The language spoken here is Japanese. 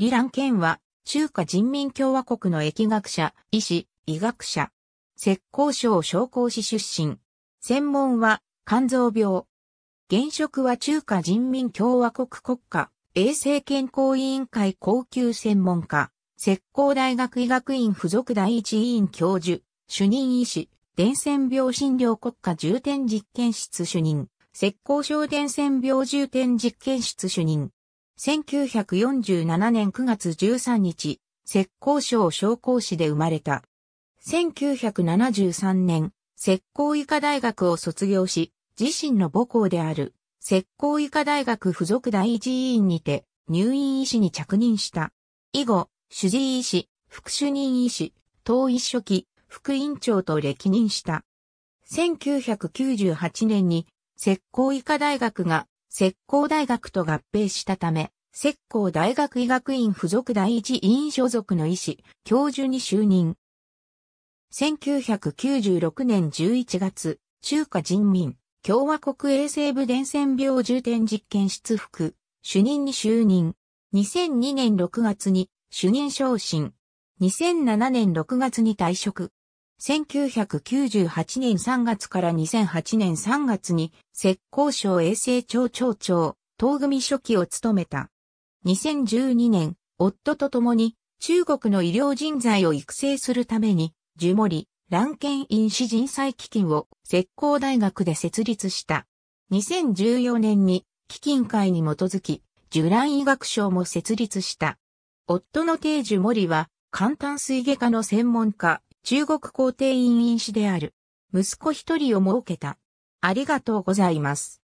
李蘭健は、中華人民共和国の疫学者、医師、医学者。浙江省商工士出身。専門は、肝臓病。現職は中華人民共和国国家、衛生健康委員会高級専門家、浙江大学医学院附属第一委員教授、主任医師、伝染病診療国家重点実験室主任、浙江省伝染病重点実験室主任、1947年9月13日、石膏省商工市で生まれた。1973年、石膏医科大学を卒業し、自身の母校である、石膏医科大学附属第一院にて、入院医師に着任した。以後、主治医師、副主任医師、当一書記、副院長と歴任した。1998年に、石膏医科大学が石膏大学と合併したため、石膏大学医学院附属第一委員所属の医師、教授に就任。1996年11月、中華人民共和国衛生部伝染病重点実験室副主任に就任。2002年6月に主任昇進。2007年6月に退職。1998年3月から2008年3月に浙江省衛生庁長長、東組書記を務めた。2012年、夫と共に中国の医療人材を育成するために、樹森、蘭県院子人災基金を浙江大学で設立した。2014年に基金会に基づき、樹蘭医学賞も設立した。夫の定樹森は、簡単水外科の専門家、中国皇帝院院士である。息子一人を設けた。ありがとうございます。